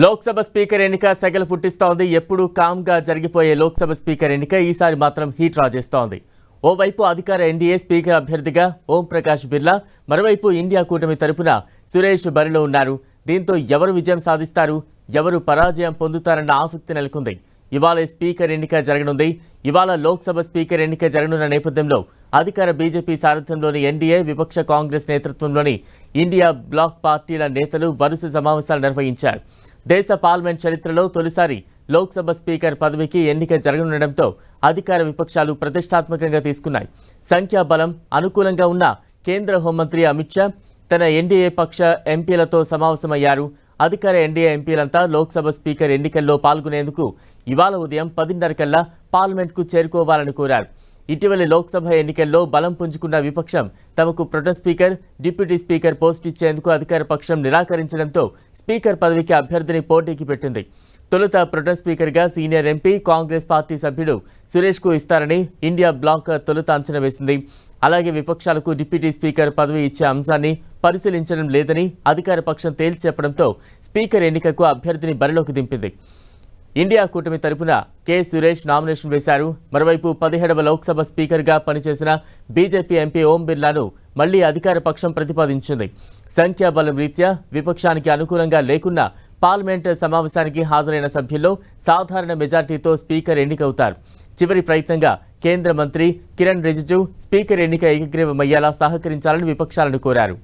Lok Sabha speaker ఎన్నిక సెగలు పుట్టిస్తోంది ఎప్పుడూ కామ్గా జరిగిపోయే లోక్సభ స్పీకర్ ఎన్నిక ఈసారి మాత్రం హీట్ రాజేస్తోంది ఓవైపు అధికార ఎన్డీఏ స్పీకర్ అభ్యర్థిగా ఓం ప్రకాష్ బిర్లా మరోవైపు ఇండియా కూటమి తరపున సురేష్ బరిలో ఉన్నారు దీంతో ఎవరు విజయం సాధిస్తారు ఎవరు పరాజయం పొందుతారన్న ఆసక్తి నెలకొంది ఇవాళ స్పీకర్ ఎన్నిక జరగనుంది ఇవాళ లోక్సభ స్పీకర్ ఎన్నిక జరగనున్న నేపథ్యంలో అధికార బీజేపీ సారథ్యంలోని ఎన్డీఏ విపక్ష కాంగ్రెస్ నేతృత్వంలోని ఇండియా బ్లాక్ పార్టీల నేతలు వరుస సమావేశాలు నిర్వహించారు దేశ పార్లమెంట్ చరిత్రలో తొలిసారి లోక్సభ స్పీకర్ పదవికి ఎన్నిక జరగనుండటంతో అధికార విపక్షాలు ప్రతిష్టాత్మకంగా తీసుకున్నాయి సంఖ్యాబలం అనుకూలంగా ఉన్న కేంద్ర హోంమంత్రి అమిత్ షా తన ఎన్డీఏ పక్ష ఎంపీలతో సమావేశమయ్యారు అధికార ఎన్డీఏ ఎంపీలంతా లోక్సభ స్పీకర్ ఎన్నికల్లో పాల్గొనేందుకు ఇవాళ ఉదయం పదిన్నర కల్లా పార్లమెంట్కు చేరుకోవాలని కోరారు ఇటీవలి లోక్సభ ఎన్నికల్లో బలం పుంజుకున్న విపక్షం తమకు pro tem speaker deputy speaker post ఇచ్చేందుకు అధికార పక్షం నిరాకరించడంతో స్పీకర్ పదవికి అభ్యర్థిని పోటీకి పెట్టింది తొలుత ప్రొటెం స్పీకర్గా సీనియర్ ఎంపీ కాంగ్రెస్ పార్టీ సభ్యుడు సురేష్కు ఇస్తారని ఇండియా బ్లాక్ తొలుత అంచనా వేసింది అలాగే విపక్షాలకు డిప్యూటీ స్పీకర్ పదవి ఇచ్చే అంశాన్ని పరిశీలించడం లేదని అధికార పక్షం తేల్చి చెప్పడంతో స్పీకర్ ఎన్నికకు అభ్యర్థిని బరిలోకి దింపింది ఇండియా కూటమి తరపున కె సురేష్ నామినేషన్ వేశారు మరోవైపు పదిహేడవ లోక్సభ స్పీకర్గా పనిచేసిన బీజేపీ ఎంపీ ఓం బిర్లాను మళ్లీ అధికార పక్షం ప్రతిపాదించింది సంఖ్యాబలం రీత్యా విపక్షానికి అనుకూలంగా లేకున్నా పార్లమెంట్ సమావేశానికి హాజరైన సభ్యుల్లో సాధారణ మెజార్టీతో స్పీకర్ ఎన్నికవుతారు చివరి ప్రయత్నంగా కేంద్ర మంత్రి కిరణ్ రిజిజు స్పీకర్ ఎన్నిక ఏకగ్రీవమయ్యేలా సహకరించాలని విపక్షాలను కోరారు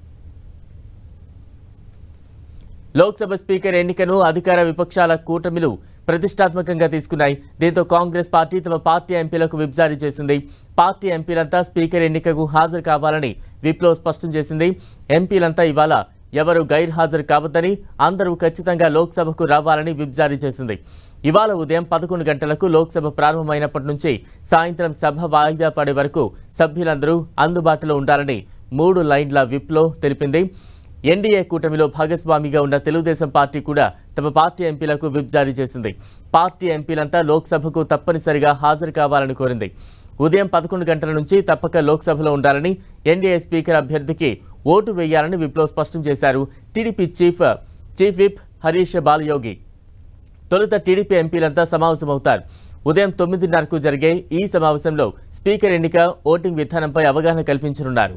లోక్సభ స్పీకర్ ఎన్నికను అధికార విపక్షాల కూటమిలు ప్రతిష్టాత్మకంగా తీసుకున్నాయి దీంతో కాంగ్రెస్ పార్టీ తమ పార్టీ ఎంపీలకు విప్ జారీ చేసింది పార్టీ ఎంపీలంతా స్పీకర్ ఎన్నికకు హాజరు కావాలని విప్లో స్పష్టం చేసింది ఎంపీలంతా ఇవాళ ఎవరు గైర్హాజరు కావద్దని అందరూ ఖచ్చితంగా లోక్సభకు రావాలని విప్ జారీ చేసింది ఇవాళ ఉదయం పదకొండు గంటలకు లోక్సభ ప్రారంభమైనప్పటి నుంచి సాయంత్రం సభ వాయిదా పడే వరకు సభ్యులందరూ అందుబాటులో ఉండాలని మూడు లైన్ల విప్లో తెలిపింది ఎన్డీఏ కూటమిలో భాగస్వామిగా ఉన్న తెలుగుదేశం పార్టీ కూడా తమ పార్టీ ఎంపీలకు విప్ జారీ చేసింది పార్టీ ఎంపీలంతా లోక్సభకు తప్పనిసరిగా హాజరు కావాలని కోరింది ఉదయం పదకొండు గంటల నుంచి తప్పక లోక్సభలో ఉండాలని ఎన్డీఏ స్పీకర్ అభ్యర్థికి ఓటు వేయాలని విప్లో స్పష్టం చేశారు TDP chief chief whip Harish Balayogi తొలుత టీడీపీ ఎంపీలంతా సమావేశమవుతారు ఉదయం తొమ్మిదిన్నరకు జరిగే ఈ సమావేశంలో స్పీకర్ ఎన్నిక ఓటింగ్ విధానంపై అవగాహన కల్పించనున్నారు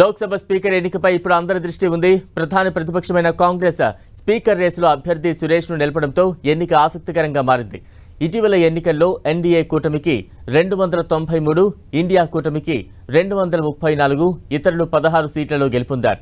లోక్సభ స్పీకర్ ఎన్నికపై ఇప్పుడు అందరి దృష్టి ఉంది ప్రధాన ప్రతిపక్షమైన కాంగ్రెస్ స్పీకర్ రేసులో అభ్యర్థి సురేష్ను నిలపడంతో ఎన్నిక ఆసక్తికరంగా మారింది ఇటీవల ఎన్నికల్లో ఎన్డీఏ కూటమికి రెండు వందల తొంభై మూడు ఇండియా కూటమికి రెండు వందల ముప్పై నాలుగు ఇతరులు పదహారు సీట్లలో గెలుపొందారు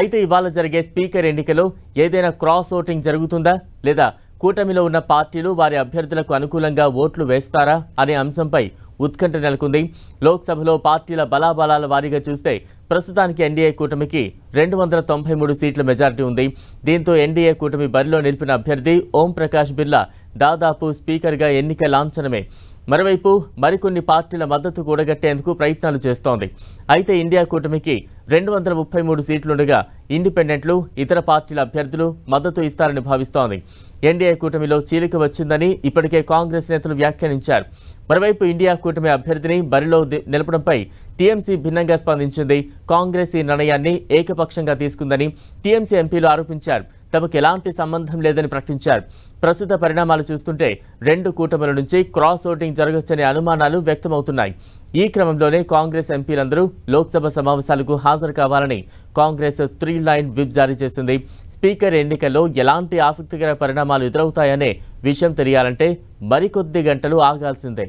అయితే ఇవాళ జరిగే స్పీకర్ ఎన్నికలో ఏదైనా క్రాస్ ఓటింగ్ జరుగుతుందా లేదా కూటమిలో ఉన్న పార్టీలు వారి అభ్యర్థులకు అనుకూలంగా ఓట్లు వేస్తారా అనే అంశంపై ఉత్కంఠ నెలకొంది లోక్సభలో పార్టీల బలాబలాల వారీగా చూస్తే ప్రస్తుతానికి ఎన్డీఏ కూటమికి రెండు వందల తొంభై మూడు సీట్ల మెజార్టీ ఉంది దీంతో ఎన్డీఏ కూటమి బరిలో నిలిపిన అభ్యర్థి ఓం ప్రకాష్ బిర్లా దాదాపు స్పీకర్గా ఎన్నిక లాంఛనమే మరోవైపు మరికొన్ని పార్టీల మద్దతు కూడగట్టేందుకు ప్రయత్నాలు చేస్తోంది అయితే ఇండియా కూటమికి రెండు వందల ముప్పై మూడు సీట్లుండగా ఇండిపెండెంట్లు ఇతర పార్టీల అభ్యర్థులు మద్దతు ఇస్తారని భావిస్తోంది ఎన్డీఏ కూటమిలో చీలిక వచ్చిందని ఇప్పటికే కాంగ్రెస్ నేతలు వ్యాఖ్యానించారు మరోవైపు ఇండియా కూటమి అభ్యర్థిని బరిలో నిలపడంపై టీఎంసీ భిన్నంగా స్పందించింది కాంగ్రెస్ ఈ నిర్ణయాన్ని ఏకపక్షంగా తీసుకుందని టీఎంసీ ఎంపీలు ఆరోపించారు తమకు ఎలాంటి సంబంధం లేదని ప్రకటించారు ప్రస్తుత పరిణామాలు చూస్తుంటే రెండు కూటముల నుంచి క్రాస్ ఓటింగ్ జరగొచ్చనే అనుమానాలు వ్యక్తమవుతున్నాయి ఈ క్రమంలోనే కాంగ్రెస్ ఎంపీలందరూ లోక్సభ సమావేశాలకు హాజరు కావాలని కాంగ్రెస్ త్రీ లైన్ విప్ జారీ చేసింది స్పీకర్ ఎన్నికల్లో ఎలాంటి ఆసక్తికర పరిణామాలు ఎదురవుతాయనే విషయం తెలియాలంటే మరికొద్ది గంటలు ఆగాల్సిందే